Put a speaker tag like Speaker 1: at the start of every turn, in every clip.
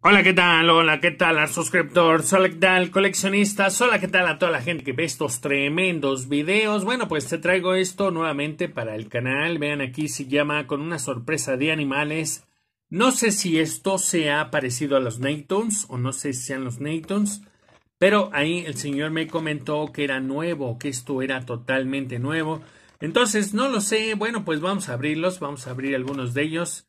Speaker 1: Hola, ¿qué tal? Hola, ¿qué tal al suscriptor? Hola, que tal coleccionistas? Hola, ¿qué tal a toda la gente que ve estos tremendos videos? Bueno, pues te traigo esto nuevamente para el canal. Vean aquí, se llama con una sorpresa de animales. No sé si esto se ha parecido a los Neytoons o no sé si sean los Neytoons. pero ahí el señor me comentó que era nuevo, que esto era totalmente nuevo. Entonces, no lo sé. Bueno, pues vamos a abrirlos, vamos a abrir algunos de ellos.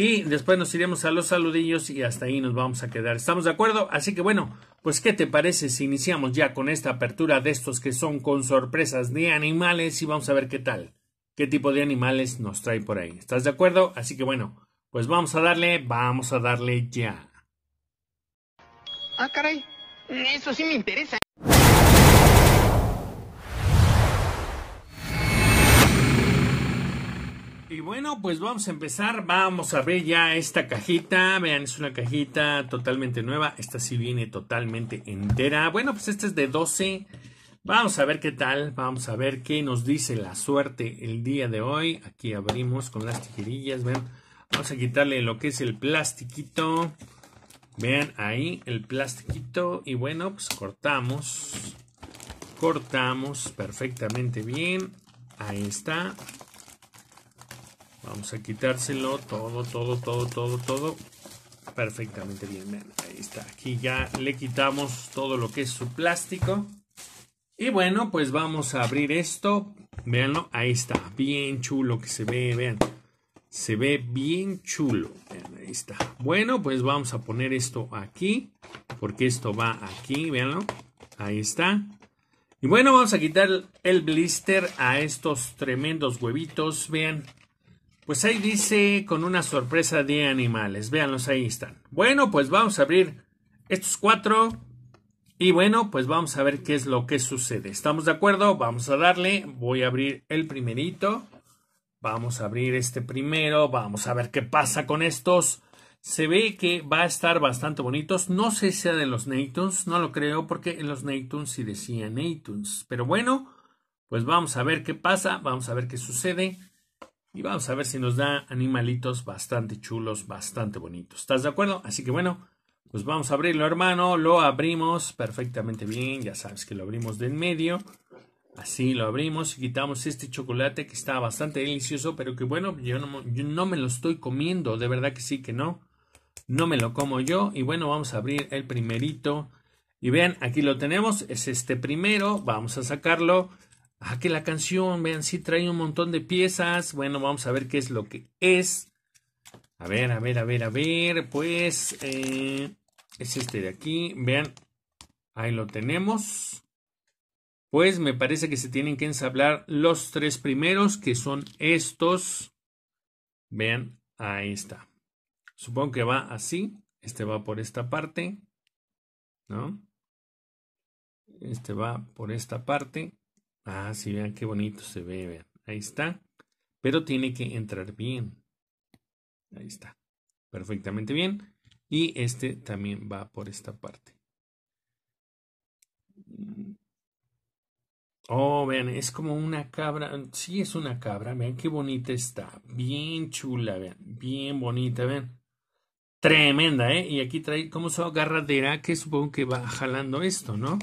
Speaker 1: Y después nos iremos a los saludillos y hasta ahí nos vamos a quedar. ¿Estamos de acuerdo? Así que bueno, pues ¿qué te parece si iniciamos ya con esta apertura de estos que son con sorpresas de animales y vamos a ver qué tal? ¿Qué tipo de animales nos trae por ahí? ¿Estás de acuerdo? Así que bueno, pues vamos a darle, vamos a darle ya. Ah, caray, eso sí me interesa. Y bueno, pues vamos a empezar. Vamos a ver ya esta cajita. Vean, es una cajita totalmente nueva. Esta sí viene totalmente entera. Bueno, pues esta es de 12. Vamos a ver qué tal. Vamos a ver qué nos dice la suerte el día de hoy. Aquí abrimos con las tijerillas. Vean, vamos a quitarle lo que es el plastiquito. Vean ahí el plastiquito. Y bueno, pues cortamos. Cortamos perfectamente bien. Ahí está. Vamos a quitárselo todo, todo, todo, todo, todo. Perfectamente bien, vean, ahí está. Aquí ya le quitamos todo lo que es su plástico. Y bueno, pues vamos a abrir esto. Veanlo, ahí está, bien chulo que se ve, vean. Se ve bien chulo. Vean, ahí está. Bueno, pues vamos a poner esto aquí. Porque esto va aquí, veanlo. Ahí está. Y bueno, vamos a quitar el blister a estos tremendos huevitos. Vean, pues ahí dice con una sorpresa de animales. Véanlos, ahí están. Bueno, pues vamos a abrir estos cuatro. Y bueno, pues vamos a ver qué es lo que sucede. ¿Estamos de acuerdo? Vamos a darle. Voy a abrir el primerito. Vamos a abrir este primero. Vamos a ver qué pasa con estos. Se ve que va a estar bastante bonitos. No sé si sea de los Neytons. No lo creo porque en los Neytons sí decía Neytoons. Pero bueno, pues vamos a ver qué pasa. Vamos a ver qué sucede. Y vamos a ver si nos da animalitos bastante chulos, bastante bonitos. ¿Estás de acuerdo? Así que bueno, pues vamos a abrirlo, hermano. Lo abrimos perfectamente bien. Ya sabes que lo abrimos de en medio. Así lo abrimos y quitamos este chocolate que está bastante delicioso, pero que bueno, yo no, yo no me lo estoy comiendo. De verdad que sí que no. No me lo como yo. Y bueno, vamos a abrir el primerito. Y vean, aquí lo tenemos. Es este primero. Vamos a sacarlo. Ah, que la canción, vean, si trae un montón de piezas. Bueno, vamos a ver qué es lo que es. A ver, a ver, a ver, a ver. Pues eh, es este de aquí. Vean, ahí lo tenemos. Pues me parece que se tienen que ensablar los tres primeros, que son estos. Vean, ahí está. Supongo que va así. Este va por esta parte. ¿No? Este va por esta parte. Ah, sí, vean qué bonito se ve, vean. Ahí está. Pero tiene que entrar bien. Ahí está. Perfectamente bien. Y este también va por esta parte. Mm. Oh, vean, es como una cabra. Sí, es una cabra. Vean qué bonita está. Bien chula, vean. Bien bonita, vean. Tremenda, ¿eh? Y aquí trae como su agarradera que supongo que va jalando esto, ¿no?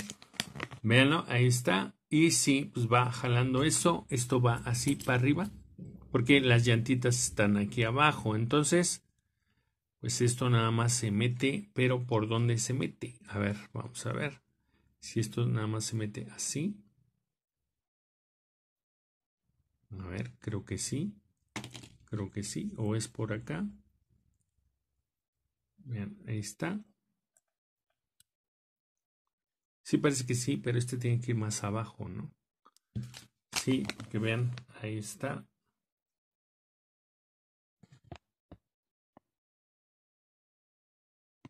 Speaker 1: Veanlo, ahí está. Y si pues va jalando eso, esto va así para arriba, porque las llantitas están aquí abajo. Entonces, pues esto nada más se mete, pero ¿por dónde se mete? A ver, vamos a ver. Si esto nada más se mete así. A ver, creo que sí. Creo que sí. O es por acá. Bien, ahí está. Sí, parece que sí, pero
Speaker 2: este tiene que ir más abajo, ¿no? Sí, que vean, ahí está.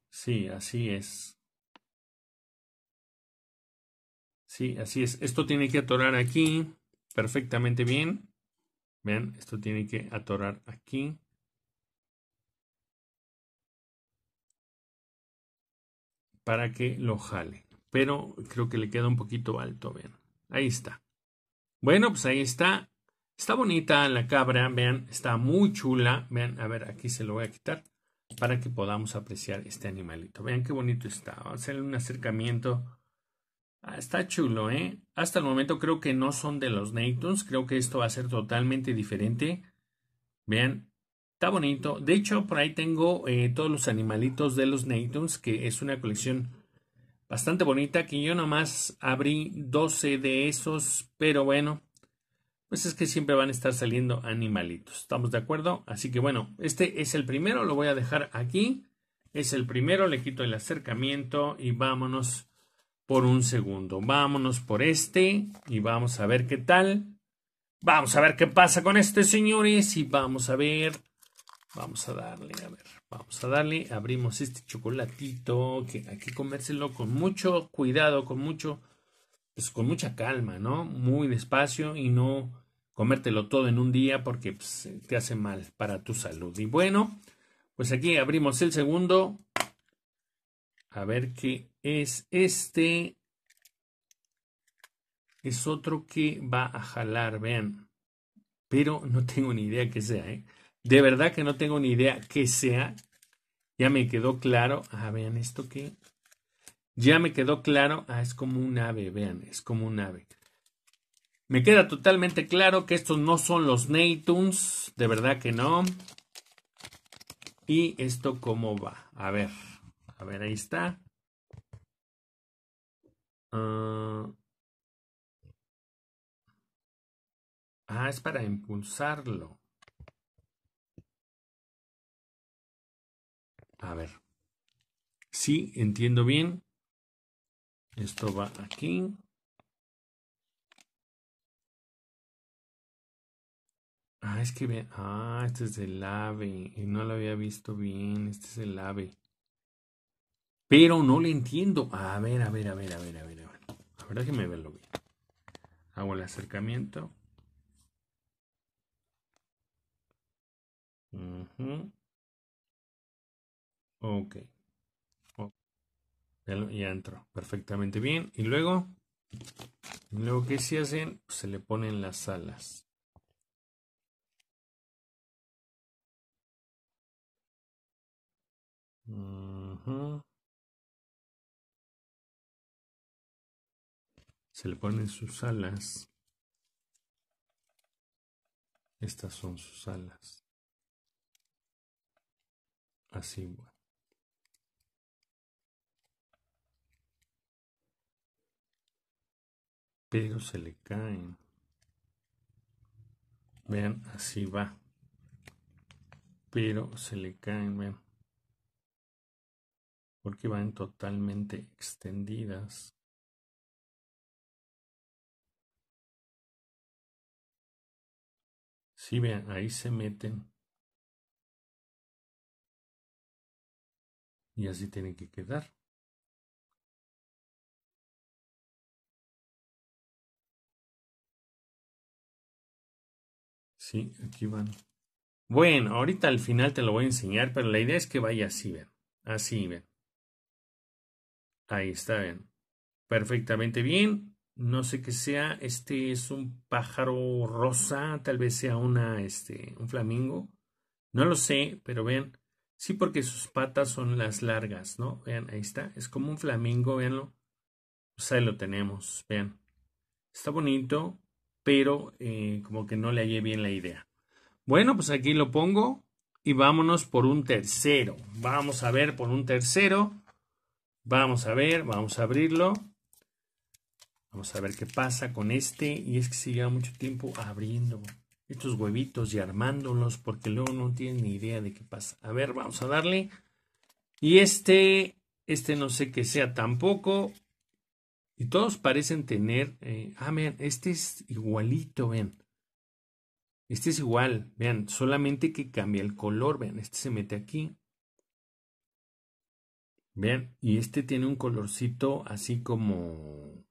Speaker 2: Sí, así es. Sí, así es. Esto tiene que atorar aquí perfectamente bien. Vean,
Speaker 1: esto tiene que atorar aquí. Para que lo jale pero creo que le queda un poquito alto, vean. Ahí está. Bueno, pues ahí está. Está bonita la cabra, vean, está muy chula. Vean, a ver, aquí se lo voy a quitar para que podamos apreciar este animalito. Vean qué bonito está. Vamos a hacerle un acercamiento. Ah, está chulo, ¿eh? Hasta el momento creo que no son de los Neytons. Creo que esto va a ser totalmente diferente. Vean, está bonito. De hecho, por ahí tengo eh, todos los animalitos de los Neytons, que es una colección bastante bonita que yo nomás abrí 12 de esos, pero bueno, pues es que siempre van a estar saliendo animalitos, ¿estamos de acuerdo? Así que bueno, este es el primero, lo voy a dejar aquí, es el primero, le quito el acercamiento y vámonos por un segundo, vámonos por este y vamos a ver qué tal, vamos a ver qué pasa con este señores y vamos a ver Vamos a darle, a ver, vamos a darle. Abrimos este chocolatito, que hay que comérselo con mucho cuidado, con mucho, pues con mucha calma, ¿no? Muy despacio y no comértelo todo en un día porque pues, te hace mal para tu salud. Y bueno, pues aquí abrimos el segundo. A ver qué es este. Es otro que va a jalar, vean. Pero no tengo ni idea que sea, ¿eh? De verdad que no tengo ni idea qué sea. Ya me quedó claro. Ah, vean esto que. Ya me quedó claro. Ah, es como un ave, vean, es como un ave. Me queda totalmente claro que estos no son los Neytoons. De verdad que no. Y esto cómo va. A
Speaker 2: ver. A ver, ahí está. Ah, ah es para impulsarlo. A ver. Sí, entiendo bien. Esto va aquí. Ah,
Speaker 1: es que ve, Ah, este es el ave. Y no lo había visto bien. Este es el ave. Pero no le entiendo. A ver, a ver, a ver, a ver, a ver. A ver. La verdad que
Speaker 2: me lo bien. Hago el acercamiento. Mhm. Ok. Ya, entró perfectamente bien. Y luego, luego que se hacen, pues, se le ponen las alas. Se le ponen sus alas. Estas son sus alas. Así, bueno. pero se le caen. Vean, así
Speaker 1: va. Pero se le caen, vean.
Speaker 2: Porque van totalmente extendidas. Sí, vean, ahí se meten. Y así tienen que quedar. Sí, aquí van. Bueno, ahorita al final te lo voy a enseñar, pero la idea es que vaya así, ven.
Speaker 1: Así, ven. Ahí está, ven. Perfectamente bien. No sé qué sea. Este es un pájaro rosa, tal vez sea una, este, un flamingo. No lo sé, pero vean. Sí, porque sus patas son las largas, ¿no? Vean, ahí está. Es como un flamingo, veanlo. Pues ahí lo tenemos, vean. Está bonito pero eh, como que no le hallé bien la idea. Bueno, pues aquí lo pongo y vámonos por un tercero. Vamos a ver por un tercero. Vamos a ver, vamos a abrirlo. Vamos a ver qué pasa con este. Y es que se mucho tiempo abriendo estos huevitos y armándolos porque luego no tienen ni idea de qué pasa. A ver, vamos a darle. Y este, este no sé qué sea tampoco. Y todos parecen tener, eh, ah, vean, este es igualito, vean. Este es igual, vean, solamente que cambia el color, vean, este se mete aquí. Vean, y este tiene un colorcito así como,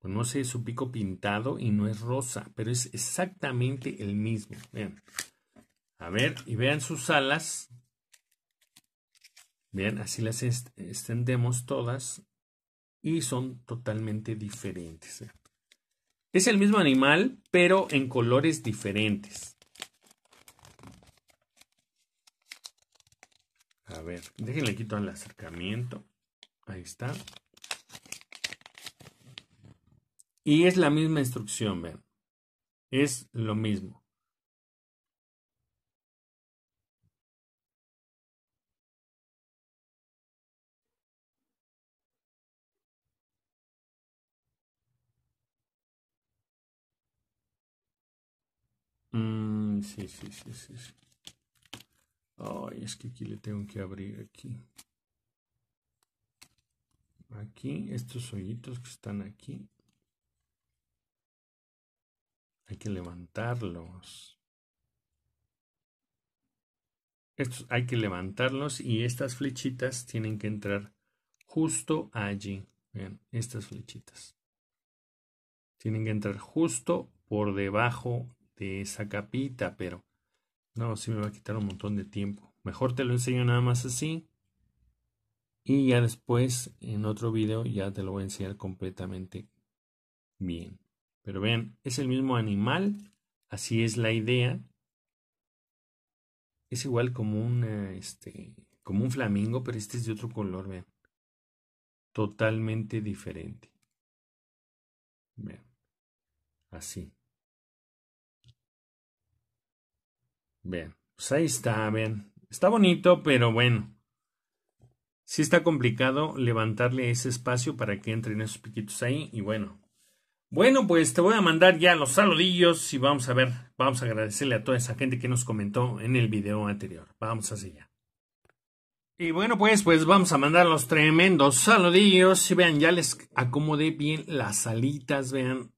Speaker 1: pues no sé, su pico pintado y no es rosa, pero es exactamente el mismo, vean. A ver, y vean sus alas. Vean, así las extendemos todas y son totalmente diferentes. ¿eh? Es el mismo animal, pero en colores diferentes. A ver, déjenle quito el acercamiento. Ahí está.
Speaker 2: Y es la misma instrucción, vean. Es lo mismo. mmm
Speaker 1: sí, sí, sí, sí, Ay, es que aquí le tengo que abrir aquí. Aquí, estos hoyitos que están aquí. Hay que levantarlos. Estos hay que levantarlos y estas flechitas tienen que entrar justo allí. Vean, estas flechitas. Tienen que entrar justo por debajo de esa capita, pero no, si me va a quitar un montón de tiempo. Mejor te lo enseño nada más así. Y ya después, en otro video, ya te lo voy a enseñar completamente bien. Pero vean, es el mismo animal, así es la idea. Es igual como un, este, como un flamingo,
Speaker 2: pero este es de otro color, vean. Totalmente diferente. Vean, así. Bien, pues ahí está, bien, Está bonito, pero bueno.
Speaker 1: Sí está complicado levantarle ese espacio para que entren esos piquitos ahí y bueno. Bueno, pues te voy a mandar ya los saludillos y vamos a ver, vamos a agradecerle a toda esa gente que nos comentó en el video anterior. Vamos así ya. Y bueno, pues, pues vamos a mandar los tremendos saludillos. Y vean, ya les acomodé bien las alitas, vean,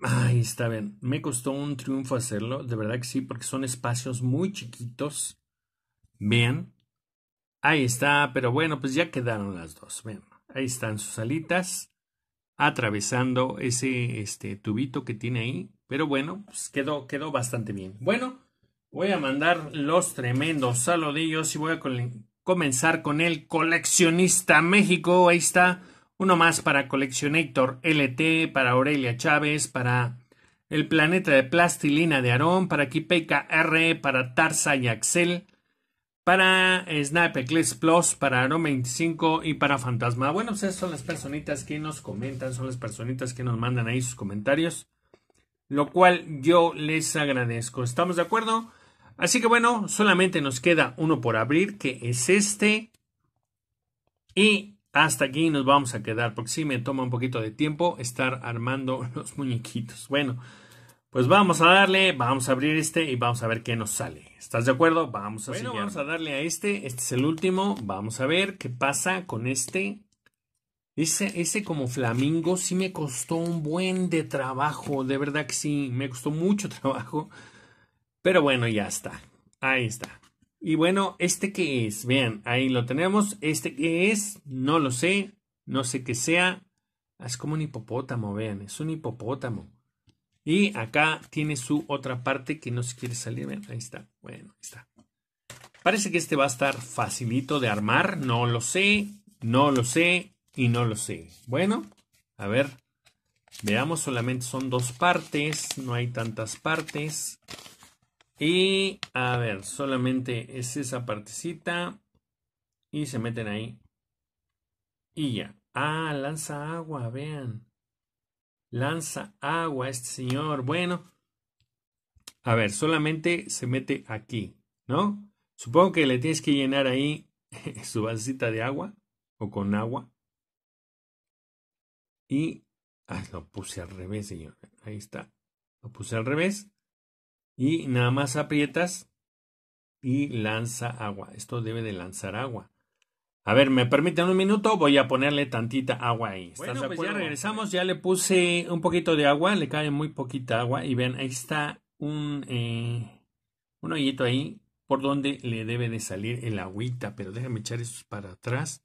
Speaker 1: Ahí está bien. Me costó un triunfo hacerlo, de verdad que sí, porque son espacios muy chiquitos. Vean. Ahí está, pero bueno, pues ya quedaron las dos. Vean, ahí están sus alitas atravesando ese este, tubito que tiene ahí. Pero bueno, pues quedó, quedó bastante bien. Bueno, voy a mandar los tremendos saludillos y voy a comenzar con el coleccionista México. Ahí está. Uno más para Coleccionator LT, para Aurelia Chávez, para El Planeta de Plastilina de Aarón, para Kipeika R, para Tarsa y Axel, para Sniper Eclipse Plus, para Aarón 25 y para Fantasma. Bueno, pues esas son las personitas que nos comentan, son las personitas que nos mandan ahí sus comentarios, lo cual yo les agradezco. ¿Estamos de acuerdo? Así que bueno, solamente nos queda uno por abrir, que es este. Y hasta aquí nos vamos a quedar porque sí me toma un poquito de tiempo estar armando los muñequitos. Bueno, pues vamos a darle, vamos a abrir este y vamos a ver qué nos sale. ¿Estás de acuerdo? Vamos a bueno, vamos a darle a este. Este es el último. Vamos a ver qué pasa con este. Ese, ese como flamingo sí me costó un buen de trabajo. De verdad que sí, me costó mucho trabajo. Pero bueno, ya está. Ahí está. Y bueno, ¿este qué es? Vean, ahí lo tenemos. ¿Este qué es? No lo sé. No sé qué sea. Ah, es como un hipopótamo, vean. Es un hipopótamo. Y acá tiene su otra parte que no se quiere salir. Vean, ahí está. Bueno, ahí está. Parece que este va a estar facilito de armar. No lo sé. No lo sé. Y no lo sé. Bueno, a ver. Veamos, solamente son dos partes. No hay tantas partes. Y a ver, solamente es esa partecita. Y se meten ahí. Y ya. Ah, lanza agua, vean. Lanza agua este señor. Bueno. A ver, solamente se mete aquí, ¿no? Supongo que le tienes que llenar ahí su vasita de agua o con agua. Y... Ah, lo puse al revés, señor. Ahí está. Lo puse al revés y nada más aprietas y lanza agua. Esto debe de lanzar agua. A ver, me permiten un minuto, voy a ponerle tantita agua ahí. pues ya regresamos, ya le puse un poquito de agua, le cae muy poquita agua y ven ahí está un, eh, un hoyito ahí por donde le debe de salir el agüita, pero déjame echar estos para atrás,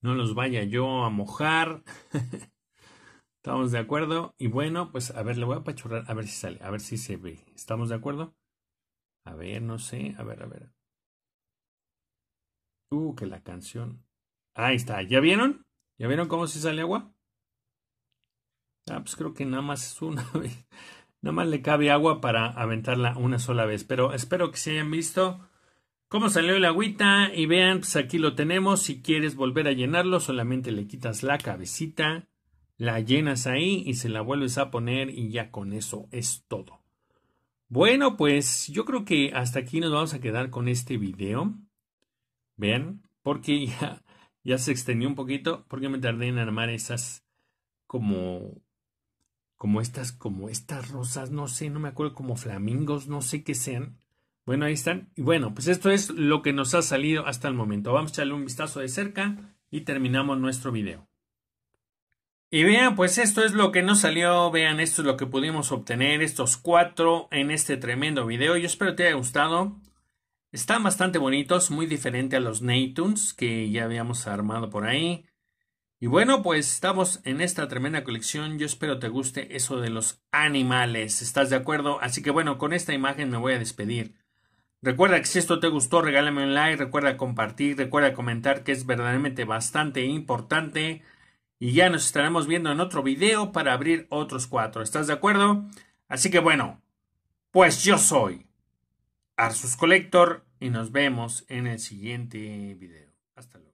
Speaker 1: no los vaya yo a mojar. Estamos de acuerdo. Y bueno, pues a ver, le voy a apachurrar a ver si sale, a ver si se ve. ¿Estamos de acuerdo? A ver, no sé, a ver, a ver. Uh, que la canción. Ahí está, ¿ya vieron? ¿Ya vieron cómo se sale agua? Ah, pues creo que nada más es una vez. Nada más le cabe agua para aventarla una sola vez. Pero espero que se hayan visto cómo salió el agüita. Y vean, pues aquí lo tenemos. Si quieres volver a llenarlo, solamente le quitas la cabecita la llenas ahí y se la vuelves a poner y ya con eso es todo. Bueno, pues yo creo que hasta aquí nos vamos a quedar con este video. Vean, porque ya, ya se extendió un poquito, porque me tardé en armar esas como como estas, como estas rosas, no sé, no me acuerdo, como flamingos, no sé qué sean. Bueno, ahí están. Y bueno, pues esto es lo que nos ha salido hasta el momento. Vamos a echarle un vistazo de cerca y terminamos nuestro video. Y vean, pues esto es lo que nos salió, vean, esto es lo que pudimos obtener, estos cuatro en este tremendo video. Yo espero que te haya gustado. Están bastante bonitos, muy diferente a los Neatuns que ya habíamos armado por ahí. Y bueno, pues estamos en esta tremenda colección. Yo espero te guste eso de los animales. ¿Estás de acuerdo? Así que bueno, con esta imagen me voy a despedir. Recuerda que si esto te gustó, regálame un like, recuerda compartir, recuerda comentar que es verdaderamente bastante importante y ya nos estaremos viendo en otro video para abrir otros cuatro. ¿Estás de acuerdo? Así que bueno, pues yo soy
Speaker 2: Arsus Collector y nos vemos en el siguiente video. Hasta luego.